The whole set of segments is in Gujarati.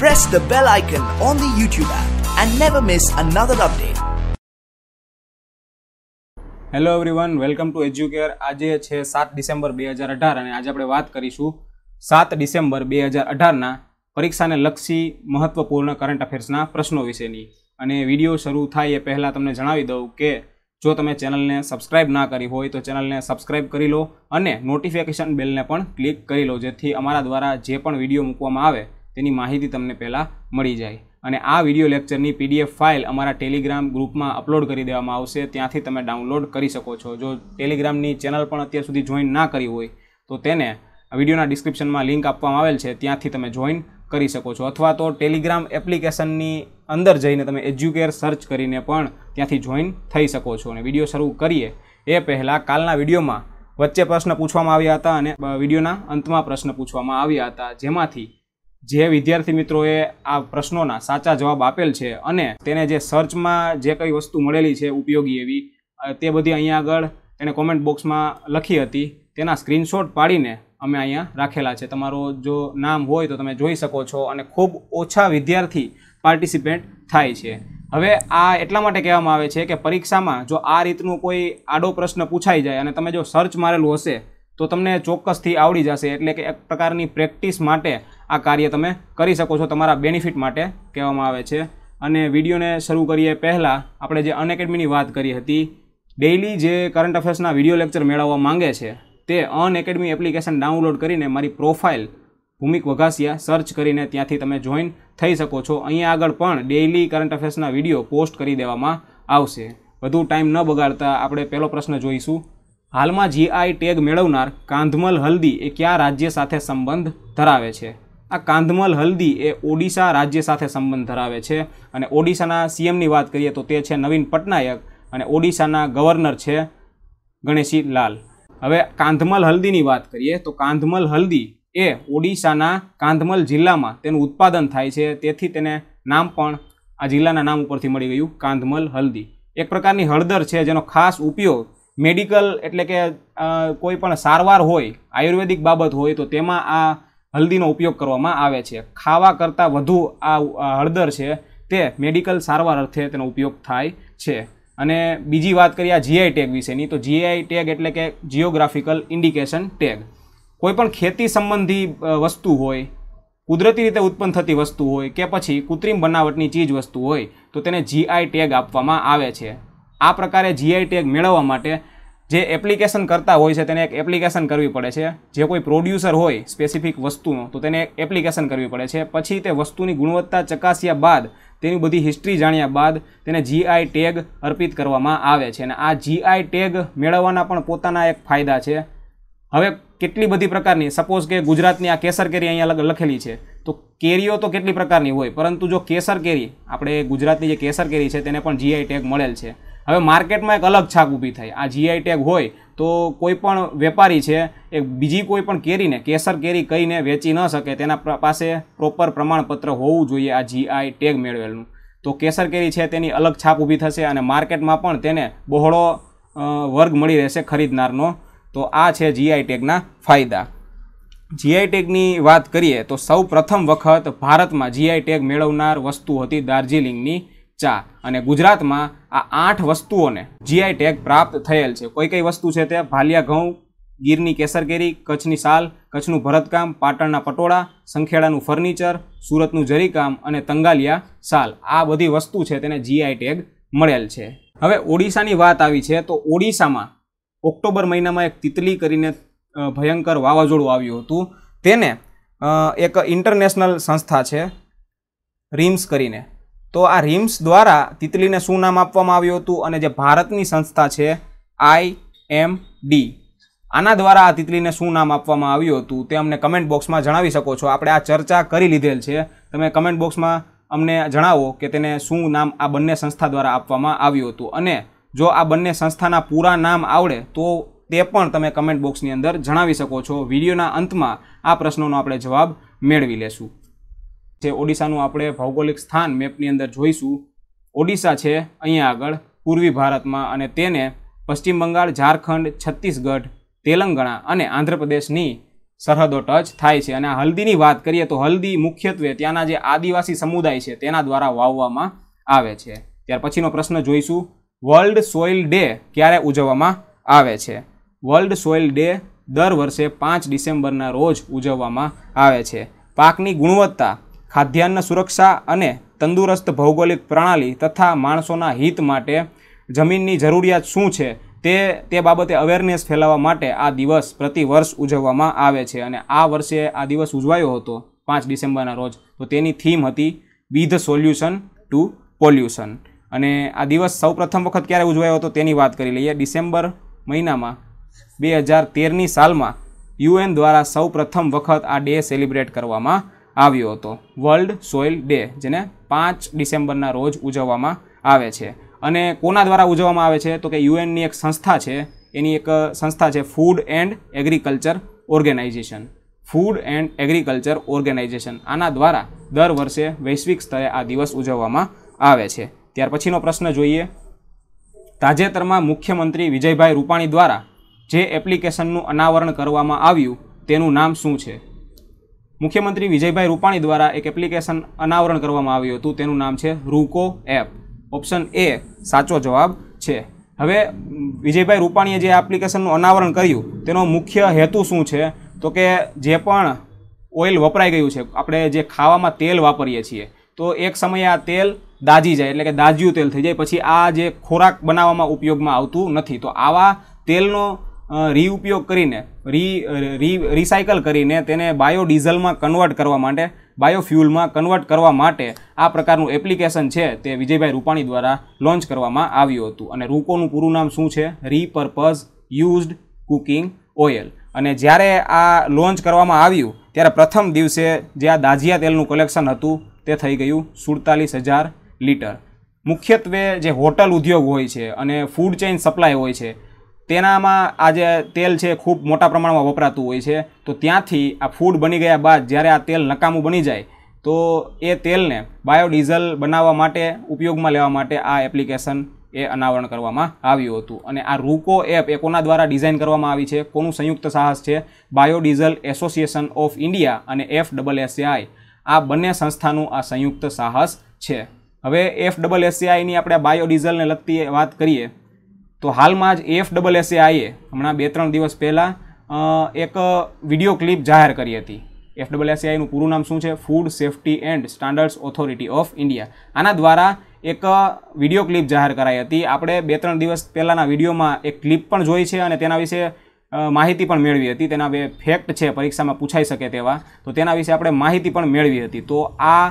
press the bell icon on the YouTube app and never miss another update. Hello everyone welcome to Educare આજે છે સાત ડિસેમ્બર બે હજાર અઢાર અને આજે આપણે વાત કરીશું સાત ડિસેમ્બર બે હજાર અઢારના પરીક્ષાને લક્ષી મહત્વપૂર્ણ કરંટ અફેર્સના પ્રશ્નો વિશેની અને વિડીયો શરૂ થાય એ પહેલાં તમને જણાવી દઉં કે જો તમે ચેનલને સબસ્ક્રાઇબ ના કરી હોય તો ચેનલને સબસ્ક્રાઇબ કરી લો અને નોટિફિકેશન બેલને પણ ક્લિક કરી લો જેથી અમારા દ્વારા જે પણ વિડીયો મૂકવામાં આવે તેની માહિતી તમને પહેલાં મળી જાય અને આ વિડીયો લેક્ચરની પીડીએફ ફાઇલ અમારા ટેલિગ્રામ ગ્રુપમાં અપલોડ કરી દેવામાં આવશે ત્યાંથી તમે ડાઉનલોડ કરી શકો છો જો ટેલિગ્રામની ચેનલ પણ અત્યાર સુધી જોઈન ના કરી હોય તો તેને વિડીયોના ડિસ્ક્રિપ્શનમાં લિંક આપવામાં આવેલ છે ત્યાંથી તમે જોઈન કરી શકો છો અથવા તો ટેલિગ્રામ એપ્લિકેશનની અંદર જઈને તમે એજ્યુકેર સર્ચ કરીને પણ ત્યાંથી જોઈન થઈ શકો છો અને વિડીયો શરૂ કરીએ એ પહેલાં કાલના વિડીયોમાં વચ્ચે પ્રશ્ન પૂછવામાં આવ્યા હતા અને વિડીયોના અંતમાં પ્રશ્ન પૂછવામાં આવ્યા હતા જેમાંથી જે વિદ્યાર્થી મિત્રોએ આ પ્રશ્નોના સાચા જવાબ આપેલ છે અને તેને જે સર્ચમાં જે કંઈ વસ્તુ મળેલી છે ઉપયોગી એવી તે બધી અહીંયા આગળ એને કોમેન્ટ બોક્સમાં લખી હતી તેના સ્ક્રીનશોટ પાડીને અમે અહીંયા રાખેલા છે તમારો જો નામ હોય તો તમે જોઈ શકો છો અને ખૂબ ઓછા વિદ્યાર્થી પાર્ટિસિપેન્ટ થાય છે હવે આ એટલા માટે કહેવામાં આવે છે કે પરીક્ષામાં જો આ રીતનું કોઈ આડો પ્રશ્ન પૂછાઈ જાય અને તમે જો સર્ચ મારેલું હશે તો તમને ચોક્કસથી આવડી જશે એટલે કે એક પ્રકારની પ્રેક્ટિસ માટે આ કાર્ય તમે કરી શકો છો તમારા બેનિફિટ માટે કહેવામાં આવે છે અને વિડીયોને શરૂ કરીએ પહેલાં આપણે જે અનએકેડમીની વાત કરી હતી ડેઇલી જે કરંટ અફેર્સના વિડીયો લેક્ચર મેળવવા માંગે છે તે અનએકેડમી એપ્લિકેશન ડાઉનલોડ કરીને મારી પ્રોફાઇલ ભૂમિક વઘાસિયા સર્ચ કરીને ત્યાંથી તમે જોઈન થઈ શકો છો અહીંયા આગળ પણ ડેઇલી કરંટ અફેર્સના વિડીયો પોસ્ટ કરી દેવામાં આવશે વધુ ટાઈમ ન બગાડતા આપણે પહેલો પ્રશ્ન જોઈશું હાલમાં જીઆઈ ટેગ મેળવનાર કાંધમલ હલ્દી એ કયા રાજ્ય સાથે સંબંધ ધરાવે છે આ કાંધમલ હલ્દી એ ઓડિશા રાજ્ય સાથે સંબંધ ધરાવે છે અને ઓડિશાના સીએમની વાત કરીએ તો તે છે નવીન પટનાયક અને ઓડિશાના ગવર્નર છે ગણેશી લાલ હવે કાંધમલ હલ્દીની વાત કરીએ તો કાંધમલ હલ્દી એ ઓડિશાના કાંધમલ જિલ્લામાં તેનું ઉત્પાદન થાય છે તેથી તેને નામ પણ આ જિલ્લાના નામ ઉપરથી મળી ગયું કાંધમલ હલ્દી એક પ્રકારની હળદર છે જેનો ખાસ ઉપયોગ મેડિકલ એટલે કે કોઈ પણ સારવાર હોય આયુર્વેદિક બાબત હોય તો તેમાં આ હલ્દીનો ઉપયોગ કરવામાં આવે છે ખાવા કરતાં વધુ આ હળદર છે તે મેડિકલ સારવાર અર્થે તેનો ઉપયોગ થાય છે અને બીજી વાત કરીએ આ જીઆઈ ટેગ વિશેની તો જીઆઈ ટેગ એટલે કે જિયોગ્રાફિકલ ઇન્ડિકેશન ટેગ કોઈપણ ખેતી સંબંધી વસ્તુ હોય કુદરતી રીતે ઉત્પન્ન થતી વસ્તુ હોય કે પછી કૃત્રિમ બનાવટની ચીજ વસ્તુ હોય તો તેને જીઆઈ ટેગ આપવામાં આવે છે આ પ્રકારે જીઆઈ ટેગ મેળવવા માટે જે એપ્લિકેશન કરતા હોય છે તેને એક એપ્લિકેશન કરવી પડે છે જે કોઈ પ્રોડ્યુસર હોય સ્પેસિફિક વસ્તુનો તો તેને એક એપ્લિકેશન કરવી પડે છે પછી તે વસ્તુની ગુણવત્તા ચકાસ્યા બાદ તેની બધી હિસ્ટ્રી જાણ્યા બાદ તેને જીઆઈ ટેગ અર્પિત કરવામાં આવે છે અને આ જીઆઈ ટેગ મેળવવાના પણ પોતાના એક ફાયદા છે હવે કેટલી બધી પ્રકારની સપોઝ કે ગુજરાતની આ કેસર કેરી અહીંયા અલગ લખેલી છે તો કેરીઓ તો કેટલી પ્રકારની હોય પરંતુ જો કેસર કેરી આપણે ગુજરાતની જે કેસર કેરી છે તેને પણ જીઆઈ ટેગ મળેલ છે હવે માર્કેટમાં એક અલગ છાપ ઊભી થાય આ જીઆઈ ટેગ હોય તો કોઈપણ વેપારી છે એ બીજી કોઈ પણ કેરીને કેસર કેરી કહીને વેચી ન શકે તેના પાસે પ્રોપર પ્રમાણપત્ર હોવું જોઈએ આ જીઆઈ ટેગ મેળવેલું તો કેસર કેરી છે તેની અલગ છાપ ઊભી થશે અને માર્કેટમાં પણ તેને બહોળો વર્ગ મળી રહેશે ખરીદનારનો તો આ છે જીઆઈ ટેગના ફાયદા જીઆઈ ટેગની વાત કરીએ તો સૌ પ્રથમ વખત ભારતમાં જીઆઈ ટેગ મેળવનાર વસ્તુ હતી દાર્જિલિંગની ચા અને ગુજરાતમાં આ આઠ વસ્તુઓને જીઆઈ ટેગ પ્રાપ્ત થયેલ છે કોઈ કઈ વસ્તુ છે તે ભાલિયા ઘઉં ગીરની કેસર કેરી કચ્છની સાલ કચ્છનું ભરતકામ પાટણના પટોળા સંખેડાનું ફર્નિચર સુરતનું જરીકામ અને તંગાલિયા સાલ આ બધી વસ્તુ છે તેને જીઆઈ ટેગ મળેલ છે હવે ઓડિશાની વાત આવી છે તો ઓડિશામાં ઓક્ટોબર મહિનામાં એક તિતલી કરીને ભયંકર વાવાઝોડું આવ્યું હતું તેને એક ઇન્ટરનેશનલ સંસ્થા છે રિમ્સ કરીને તો આ રિમ્સ દ્વારા તિતલીને શું નામ આપવામાં આવ્યું હતું અને જે ભારતની સંસ્થા છે આઈ એમ ડી આના દ્વારા આ તિતલીને શું નામ આપવામાં આવ્યું હતું તે અમને કમેન્ટ બોક્સમાં જણાવી શકો છો આપણે આ ચર્ચા કરી લીધેલ છે તમે કમેન્ટ બોક્સમાં અમને જણાવો કે તેને શું નામ આ બંને સંસ્થા દ્વારા આપવામાં આવ્યું હતું અને જો આ બંને સંસ્થાના પૂરા નામ આવડે તો તે પણ તમે કમેન્ટ બોક્સની અંદર જણાવી શકો છો વિડીયોના અંતમાં આ પ્રશ્નોનો આપણે જવાબ મેળવી લેશું જે ઓડિશાનું આપણે ભૌગોલિક સ્થાન મેપની અંદર જોઈશું ઓડિશા છે અહીંયા આગળ પૂર્વી ભારતમાં અને તેને પશ્ચિમ બંગાળ ઝારખંડ છત્તીસગઢ તેલંગણા અને આંધ્રપ્રદેશની સરહદો ટચ થાય છે અને હલ્દીની વાત કરીએ તો હલ્દી મુખ્યત્વે ત્યાંના જે આદિવાસી સમુદાય છે તેના દ્વારા વાવવામાં આવે છે ત્યાર પછીનો પ્રશ્ન જોઈશું વર્લ્ડ સોઇલ ડે ક્યારે ઉજવવામાં આવે છે વર્લ્ડ સોઇલ ડે દર વર્ષે પાંચ ડિસેમ્બરના રોજ ઉજવવામાં આવે છે પાકની ગુણવત્તા ખાદ્યાન્ન સુરક્ષા અને તંદુરસ્ત ભૌગોલિક પ્રણાલી તથા માણસોના હિત માટે જમીનની જરૂરિયાત શું છે તે તે બાબતે અવેરનેસ ફેલાવવા માટે આ દિવસ પ્રતિ વર્ષ ઉજવવામાં આવે છે અને આ વર્ષે આ દિવસ ઉજવાયો હતો પાંચ ડિસેમ્બરના રોજ તો તેની થીમ હતી વિધ સોલ્યુશન ટુ પોલ્યુશન અને આ દિવસ સૌ પ્રથમ વખત ક્યારે ઉજવાયો હતો તેની વાત કરી લઈએ ડિસેમ્બર મહિનામાં બે હજાર તેરની સાલમાં યુએન દ્વારા સૌ પ્રથમ વખત આ ડે સેલિબ્રેટ કરવામાં આવ્યો હતો વર્લ્ડ સોઇલ ડે જેને પાંચ ડિસેમ્બરના રોજ ઉજવવામાં આવે છે અને કોના દ્વારા ઉજવવામાં આવે છે તો કે યુએનની એક સંસ્થા છે એની એક સંસ્થા છે food and agriculture organisation food and agriculture organisation આના દ્વારા દર વર્ષે વૈશ્વિક સ્તરે આ દિવસ ઉજવવામાં આવે છે ત્યાર પછીનો પ્રશ્ન જોઈએ તાજેતરમાં મુખ્યમંત્રી વિજયભાઈ રૂપાણી દ્વારા જે એપ્લિકેશનનું અનાવરણ કરવામાં આવ્યું તેનું નામ શું છે મુખ્યમંત્રી વિજયભાઈ રૂપાણી દ્વારા એક એપ્લિકેશન અનાવરણ કરવામાં આવ્યું હતું તેનું નામ છે રૂકો એપ ઓપ્શન એ સાચો જવાબ છે હવે વિજયભાઈ રૂપાણીએ જે એપ્લિકેશનનું અનાવરણ કર્યું તેનો મુખ્ય હેતુ શું છે તો કે જે પણ ઓઇલ વપરાઈ ગયું છે આપણે જે ખાવામાં તેલ વાપરીએ છીએ તો એક સમયે આ તેલ દાજી જાય એટલે કે દાજ્યું તેલ થઈ જાય પછી આ જે ખોરાક બનાવવામાં ઉપયોગમાં આવતું નથી તો આવા તેલનો રીઉપયોગ કરીને રી રી રિસાયકલ કરીને તેને બાયોડીઝલમાં કન્વર્ટ કરવા માટે બાયોફ્યુલમાં કન્વર્ટ કરવા માટે આ પ્રકારનું એપ્લિકેશન છે તે વિજયભાઈ રૂપાણી દ્વારા લોન્ચ કરવામાં આવ્યું હતું અને રૂકોનું પૂરું નામ શું છે રીપર્પઝ યુઝડ કુકિંગ ઓઇલ અને જ્યારે આ લોન્ચ કરવામાં આવ્યું ત્યારે પ્રથમ દિવસે જે આ દાજિયા તેલનું કલેક્શન હતું તે થઈ ગયું સુડતાલીસ હજાર લીટર મુખ્યત્વે જે હોટલ ઉદ્યોગ હોય છે અને ફૂડ ચેઇન સપ્લાય હોય છે તેનામાં આ જે તેલ છે ખૂબ મોટા પ્રમાણમાં વપરાતું હોય છે તો ત્યાંથી આ ફૂડ બની ગયા બાદ જ્યારે આ તેલ નકામું બની જાય તો એ તેલને બાયોડીઝલ બનાવવા માટે ઉપયોગમાં લેવા માટે આ એપ્લિકેશન એ અનાવરણ કરવામાં આવ્યું હતું અને આ રૂકો એપ એ કોના દ્વારા ડિઝાઇન કરવામાં આવી છે કોનું સંયુક્ત સાહસ છે બાયોડીઝલ એસોસિએશન ઓફ ઇન્ડિયા અને એફ ડબલ એસએઆઈ આ બંને સંસ્થાનું આ સંયુક્ત સાહસ છે હવે એફ ડબલ એસએઆઈની આપણે બાયોડીઝલને લગતી વાત કરીએ તો હાલમાં જ એફ ડબલ એસએઆઈએ હમણાં બે ત્રણ દિવસ પહેલાં એક વિડીયો ક્લિપ જાહેર કરી હતી એફ ડબલ એસએઆઈનું પૂરું નામ શું છે food safety and standards authority of India આના દ્વારા એક વિડીયો ક્લિપ જાહેર કરાઈ હતી આપણે બે ત્રણ દિવસ પહેલાંના વિડીયોમાં એક ક્લિપ પણ જોઈ છે અને તેના વિશે માહિતી પણ મેળવી હતી તેના બે ફેક્ટ છે પરીક્ષામાં પૂછાઈ શકે તેવા તો તેના વિશે આપણે માહિતી પણ મેળવી હતી તો આ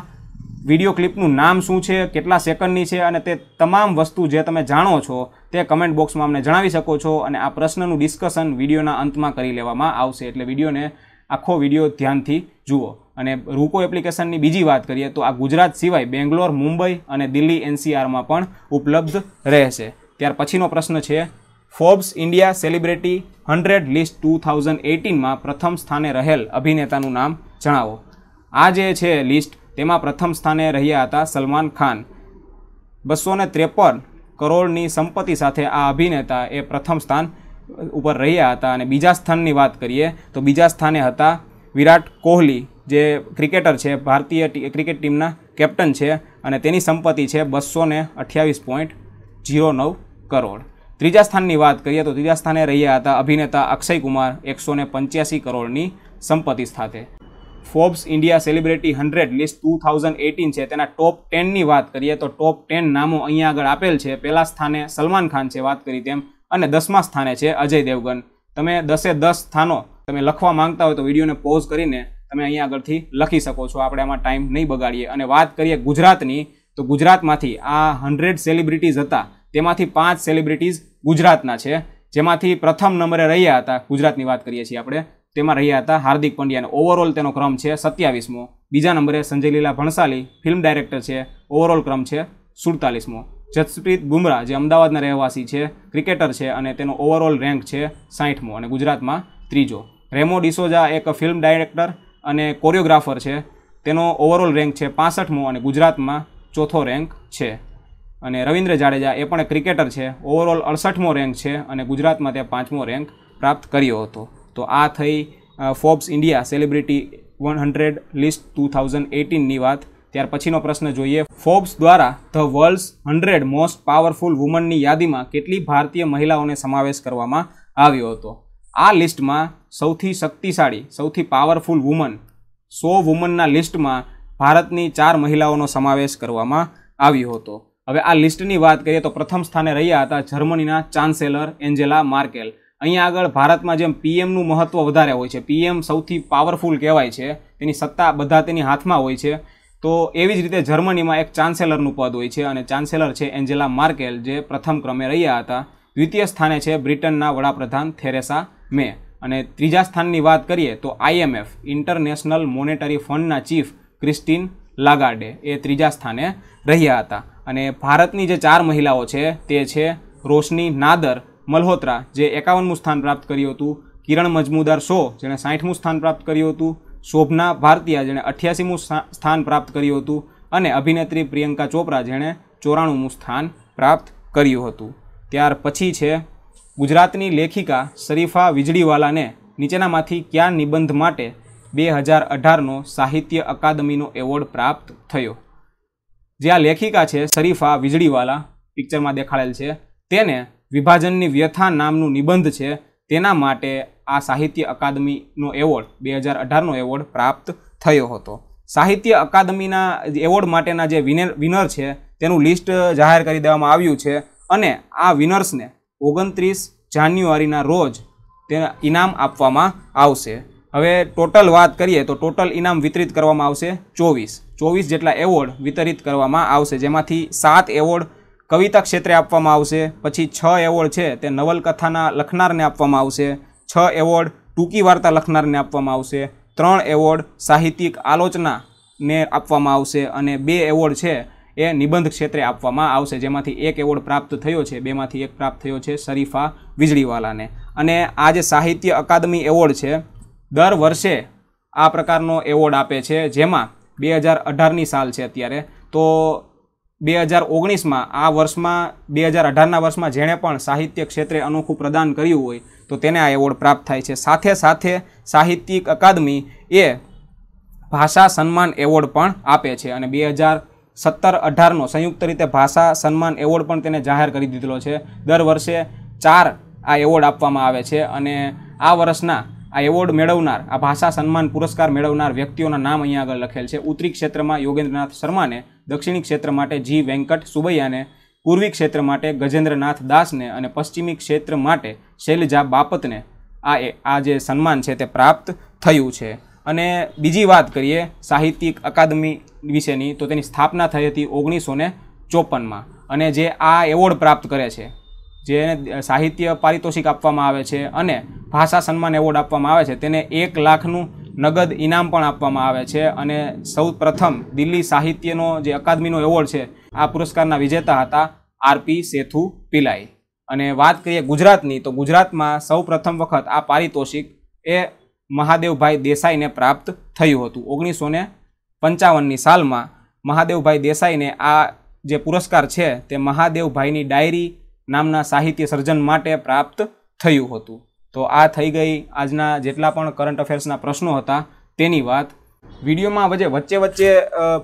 વિડીયો ક્લિપનું નામ શું છે કેટલા સેકન્ડની છે અને તે તમામ વસ્તુ જે તમે જાણો છો તે કમેન્ટ બોક્સમાં અમને જણાવી શકો છો અને આ પ્રશ્નનું ડિસ્કશન વિડીયોના અંતમાં કરી લેવામાં આવશે એટલે વિડીયોને આખો વિડીયો ધ્યાનથી જુઓ અને રૂકો એપ્લિકેશનની બીજી વાત કરીએ તો આ ગુજરાત સિવાય બેંગ્લોર મુંબઈ અને દિલ્હી એનસીઆરમાં પણ ઉપલબ્ધ રહેશે ત્યાર પછીનો પ્રશ્ન છે Forbes India celebrity hundred list two thousand એટીનમાં પ્રથમ સ્થાને રહેલ અભિનેતાનું નામ જણાવો આ જે છે લિસ્ટ તેમાં પ્રથમ સ્થાને રહ્યા હતા સલમાન ખાન બસો ને ત્રેપન કરોડની સંપત્તિ સાથે આ અભિનેતા એ પ્રથમ સ્થાન ઉપર રહ્યા હતા અને બીજા સ્થાનની વાત કરીએ તો બીજા સ્થાને હતા વિરાટ કોહલી જે ક્રિકેટર છે ભારતીય ક્રિકેટ ટીમના કેપ્ટન છે અને તેની સંપત્તિ છે બસો ને અઠ્યાવીસ પોઈન્ટ જીરો નવ કરોડ ત્રીજા સ્થાનની વાત કરીએ તો ત્રીજા સ્થાને રહ્યા હતા અભિનેતા અક્ષય કુમાર એકસો ને પંચ્યાસી કરોડની સંપત્તિ સાથે Forbes India celebrity hundred list two thousand eighteen છે તેના ટોપ ટેનની વાત કરીએ તો ટોપ ટેન નામો અહીંયા આગળ આપેલ છે પહેલા સ્થાને સલમાન ખાન છે વાત કરી તેમ અને દસમા સ્થાને છે અજય દેવગન તમે દસે દસ સ્થાનો તમે લખવા માંગતા હોય તો વિડીયોને પોઝ કરીને તમે અહીંયા આગળથી લખી શકો છો આપણે આમાં ટાઈમ નહીં બગાડીએ અને વાત કરીએ ગુજરાતની તો ગુજરાતમાંથી આ હંડ્રેડ સેલિબ્રિટીઝ હતા તેમાંથી પાંચ સેલિબ્રિટીઝ ગુજરાતના છે જેમાંથી પ્રથમ નંબરે રહ્યા હતા ગુજરાતની વાત કરીએ છીએ આપણે તેમાં રહ્યા હતા હાર્દિક પંડ્યા ઓવરઓલ તેનો ક્રમ છે સત્યાવીસમો બીજા નંબરે સંજય લીલા ભણસાલી ફિલ્મ ડાયરેક્ટર છે ઓવરઓલ ક્રમ છે સુડતાલીસમો જસપ્રીત બુમરાહ જે અમદાવાદના રહેવાસી છે ક્રિકેટર છે અને તેનો ઓવરઓલ રેન્ક છે સાઠમો અને ગુજરાતમાં ત્રીજો રેમો ડિસોજા એક ફિલ્મ ડાયરેક્ટર અને કોરિયોગ્રાફર છે તેનો ઓવરઓલ રેન્ક છે પાસઠમો અને ગુજરાતમાં ચોથો રેન્ક છે અને રવિન્દ્ર જાડેજા એ પણ ક્રિકેટર છે ઓવરઓલ અડસઠમો રેન્ક છે અને ગુજરાતમાં તે પાંચમો રેન્ક પ્રાપ્ત કર્યો હતો તો આ થઈ Forbes India celebrity one hundred list two thousand એટીનની વાત ત્યાર પછીનો પ્રશ્ન જોઈએ ફોર્બ્સ દ્વારા the world's hundred most powerful વુમનની યાદીમાં કેટલી ભારતીય મહિલાઓને સમાવેશ કરવામાં આવ્યો હતો આ લિસ્ટમાં સૌથી શક્તિશાળી સૌથી પાવરફુલ વુમન સો વુમનના લિસ્ટમાં ભારતની ચાર મહિલાઓનો સમાવેશ કરવામાં આવ્યો હતો હવે આ લિસ્ટની વાત કરીએ તો પ્રથમ સ્થાને રહ્યા હતા જર્મનીના ચાન્સેલર એન્જેલા માર્કેલ અહીંયા આગળ ભારતમાં જેમ પીએમનું મહત્ત્વ વધારે હોય છે પીએમ સૌથી પાવરફુલ કહેવાય છે તેની સત્તા બધા તેની હાથમાં હોય છે તો એવી જ રીતે જર્મનીમાં એક ચાન્સેલરનું પદ હોય છે અને ચાન્સેલર છે એન્જેલા માર્કેલ જે પ્રથમ ક્રમે રહ્યા હતા દ્વિતીય સ્થાને છે બ્રિટનના વડાપ્રધાન થેરેસા મે અને ત્રીજા સ્થાનની વાત કરીએ તો આઈએમએફ ઇન્ટરનેશનલ મોનેટરી ફંડના ચીફ ક્રિસ્ટીન લાગાર્ડે એ ત્રીજા સ્થાને રહ્યા હતા અને ભારતની જે ચાર મહિલાઓ છે તે છે રોશની નાદર મલ્હોત્રા જે એકાવનમું સ્થાન પ્રાપ્ત કર્યું હતું કિરણ મજમુદાર શો જેણે સાઠમું સ્થાન પ્રાપ્ત કર્યું હતું શોભના ભારતીયા જેણે અઠ્યાસીમું સ્થાન પ્રાપ્ત કર્યું હતું અને અભિનેત્રી પ્રિયંકા ચોપરા જેણે ચોરાણુંમું સ્થાન પ્રાપ્ત કર્યું હતું ત્યાર પછી છે ગુજરાતની લેખિકા શરીફા વીજળીવાલાને નીચેનામાંથી કયા નિબંધ માટે બે હજાર અઢારનો સાહિત્ય અકાદમીનો એવોર્ડ પ્રાપ્ત થયો જે આ લેખિકા છે શરીફા વીજળીવાલા પિક્ચરમાં દેખાડેલ છે તેને વિભાજનની વ્યથા નામનું નિબંધ છે તેના માટે આ સાહિત્ય અકાદમીનો એવોર્ડ બે હજાર અઢારનો એવોર્ડ પ્રાપ્ત થયો હતો સાહિત્ય અકાદમીના એવોર્ડ માટેના જે વિનર વિનર છે તેનું લિસ્ટ જાહેર કરી દેવામાં આવ્યું છે અને આ વિનર્સને ઓગણત્રીસ જાન્યુઆરીના રોજ તેના ઇનામ આપવામાં આવશે હવે ટોટલ વાત કરીએ તો ટોટલ ઇનામ વિતરિત કરવામાં આવશે ચોવીસ ચોવીસ જેટલા એવોર્ડ વિતરિત કરવામાં આવશે જેમાંથી સાત એવોર્ડ કવિતા ક્ષેત્રે આપવામાં આવશે પછી છ એવોર્ડ છે તે નવલકથાના લખનારને આપવામાં આવશે છ એવોર્ડ ટૂંકી વાર્તા લખનારને આપવામાં આવશે ત્રણ એવોર્ડ સાહિત્યિક આલોચનાને આપવામાં આવશે અને બે એવોર્ડ છે એ નિબંધ ક્ષેત્રે આપવામાં આવશે જેમાંથી એક એવોર્ડ પ્રાપ્ત થયો છે બેમાંથી એક પ્રાપ્ત થયો છે શરીફા વીજળીવાલાને અને આ જે સાહિત્ય અકાદમી એવોર્ડ છે દર વર્ષે આ પ્રકારનો એવોર્ડ આપે છે જેમાં બે હજાર અઢારની સાલ છે અત્યારે તો બે હજાર ઓગણીસમાં આ વર્ષમાં બે હજાર અઢારના વર્ષમાં જેણે પણ સાહિત્ય ક્ષેત્રે અનોખું પ્રદાન કર્યું હોય તો તેને આ એવોર્ડ પ્રાપ્ત થાય છે સાથે સાથે સાહિત્યિક અકાદમી એ ભાષા સન્માન એવોર્ડ પણ આપે છે અને બે હજાર સત્તર અઢારનો સંયુક્ત રીતે ભાષા સન્માન એવોર્ડ પણ તેને જાહેર કરી દીધેલો છે દર વર્ષે ચાર આ એવોર્ડ આપવામાં આવે છે અને આ વર્ષના આ એવોર્ડ મેળવનાર આ ભાષા સન્માન પુરસ્કાર મેળવનાર વ્યક્તિઓના નામ અહીંયા આગળ લખેલ છે ઉત્તરી ક્ષેત્રમાં યોગેન્દ્રનાથ શર્માને દક્ષિણી ક્ષેત્ર માટે જી વેંકટ સુબૈયાને પૂર્વી ક્ષેત્ર માટે ગજેન્દ્રનાથ દાસને અને પશ્ચિમી ક્ષેત્ર માટે શૈલજા બાપતને આ એ આ જે સન્માન છે તે પ્રાપ્ત થયું છે અને બીજી વાત કરીએ સાહિત્યિક અકાદમી વિશેની તો તેની સ્થાપના થઈ હતી ઓગણીસો ચોપનમાં અને જે આ એવોર્ડ પ્રાપ્ત કરે છે જેને સાહિત્ય પારિતોષિક આપવામાં આવે છે અને ભાષા સન્માન એવોર્ડ આપવામાં આવે છે તેને એક લાખનું નગદ ઇનામ પણ આપવામાં આવે છે અને સૌ પ્રથમ દિલ્હી સાહિત્યનો જે અકાદમીનો એવોર્ડ છે આ પુરસ્કારના વિજેતા હતા આરપી સેથુ પિલાઈ અને વાત કરીએ ગુજરાતની તો ગુજરાતમાં સૌ પ્રથમ વખત આ પારિતોષિક એ મહાદેવભાઈ દેસાઈને પ્રાપ્ત થયું હતું ઓગણીસો ને પંચાવનની સાલમાં મહાદેવભાઈ દેસાઈને આ જે પુરસ્કાર છે તે મહાદેવભાઈની ડાયરી નામના સાહિત્ય સર્જન માટે પ્રાપ્ત થયું હતું તો આ થઈ ગઈ આજના જેટલા પણ કરંટ અફેર્સના પ્રશ્નો હતા તેની વાત વિડીયોમાં વચ્ચે વચ્ચે વચ્ચે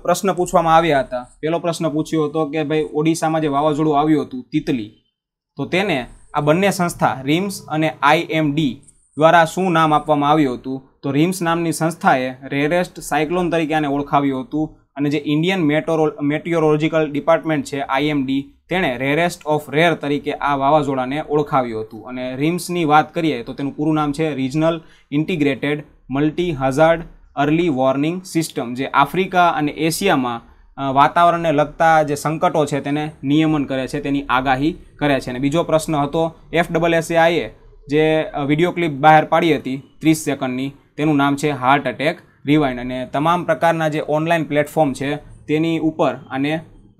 પ્રશ્ન પૂછવામાં આવ્યા હતા પહેલો પ્રશ્ન પૂછ્યો હતો કે ભાઈ ઓડિશામાં જે વાવાઝોડું આવ્યું હતું તિતલી તો તેને આ બંને સંસ્થા રિમ્સ અને આઈએમડી દ્વારા શું નામ આપવામાં આવ્યું હતું તો રિમ્સ નામની સંસ્થાએ રેરેસ્ટ સાયક્લોન તરીકે આને ઓળખાવ્યું હતું અને જે ઇન્ડિયન મેટોરો મેટિયોરોલોજીકલ ડિપાર્ટમેન્ટ છે આઈએમડી તેણે રેરેસ્ટ ઓફ રેર તરીકે આ વાવાઝોડાને ઓળખાવ્યું હતું અને રિમ્સની વાત કરીએ તો તેનું પૂરું નામ છે regional integrated multi hazard early warning system જે આફ્રિકા અને એશિયામાં વાતાવરણને લગતા જે સંકટો છે તેને નિયમન કરે છે તેની આગાહી કરે છે અને બીજો પ્રશ્ન હતો એફ ડબલ એસએઆઈએ જે વિડીયો ક્લિપ બહાર પાડી હતી ત્રીસ સેકન્ડની તેનું નામ છે હાર્ટ એટેક રિવાઇન્ડ અને તમામ પ્રકારના જે ઓનલાઈન પ્લેટફોર્મ છે તેની ઉપર અને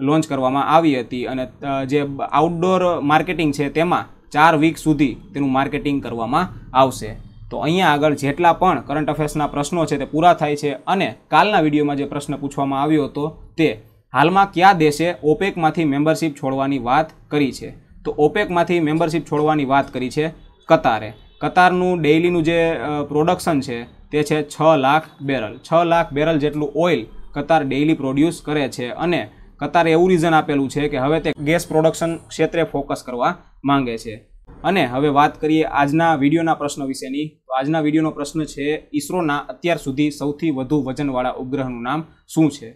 લોન્ચ કરવામાં આવી હતી અને જે આઉટડોર માર્કેટિંગ છે તેમાં ચાર વીક સુધી તેનું માર્કેટિંગ કરવામાં આવશે તો અહીંયા આગળ જેટલા પણ કરંટ અફેર્સના પ્રશ્નો છે તે પૂરા થાય છે અને કાલના વિડીયોમાં જે પ્રશ્ન પૂછવામાં આવ્યો હતો તે હાલમાં કયા દેશે ઓપેકમાંથી મેમ્બરશિપ છોડવાની વાત કરી છે તો ઓપેકમાંથી મેમ્બરશિપ છોડવાની વાત કરી છે કતારે કતારનું ડેઇલીનું જે પ્રોડક્શન છે તે છે છ લાખ બેરલ છ લાખ બેરલ જેટલું ઓઇલ કતાર ડેઇલી પ્રોડ્યુસ કરે છે અને કતારે એવું રીઝન આપેલું છે કે હવે તે ગેસ પ્રોડક્શન ક્ષેત્રે ફોકસ કરવા માંગે છે અને હવે વાત કરીએ આજના વિડીયોના પ્રશ્ન વિશેની તો આજના વિડીયોનો પ્રશ્ન છે ઇસરોના અત્યાર સુધી સૌથી વધુ વજનવાળા ઉપગ્રહનું નામ શું છે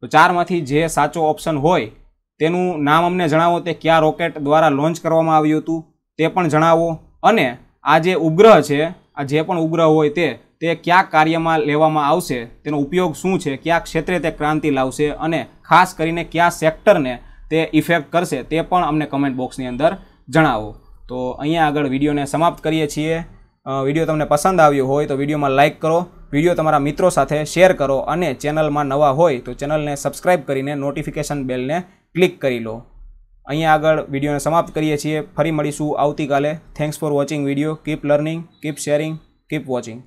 તો ચારમાંથી જે સાચો ઓપ્શન હોય તેનું નામ અમને જણાવો તે કયા રોકેટ દ્વારા લોન્ચ કરવામાં આવ્યું હતું તે પણ જણાવો અને આ જે ઉપગ્રહ છે આ જે પણ ઉપગ્રહ હોય તે તે કયા કાર્યમાં લેવામાં આવશે તેનો ઉપયોગ શું છે કયા ક્ષેત્રે તે ક્રાંતિ લાવશે અને ખાસ કરીને કયા સેક્ટરને તે ઇફેક્ટ કરશે તે પણ અમને કમેન્ટ બોક્સની અંદર જણાવો તો અહીંયા આગળ વિડીયોને સમાપ્ત કરીએ છીએ વિડીયો તમને પસંદ આવ્યો હોય તો વિડીયોમાં લાઇક કરો વિડીયો તમારા મિત્રો સાથે શેર કરો અને ચેનલમાં નવા હોય તો ચેનલને સબસ્ક્રાઇબ કરીને નોટિફિકેશન બેલને ક્લિક કરી લો અહીંયા આગળ વિડીયોને સમાપ્ત કરીએ છીએ ફરી મળીશું આવતીકાલે thanks for watching video keep learning keep sharing keep watching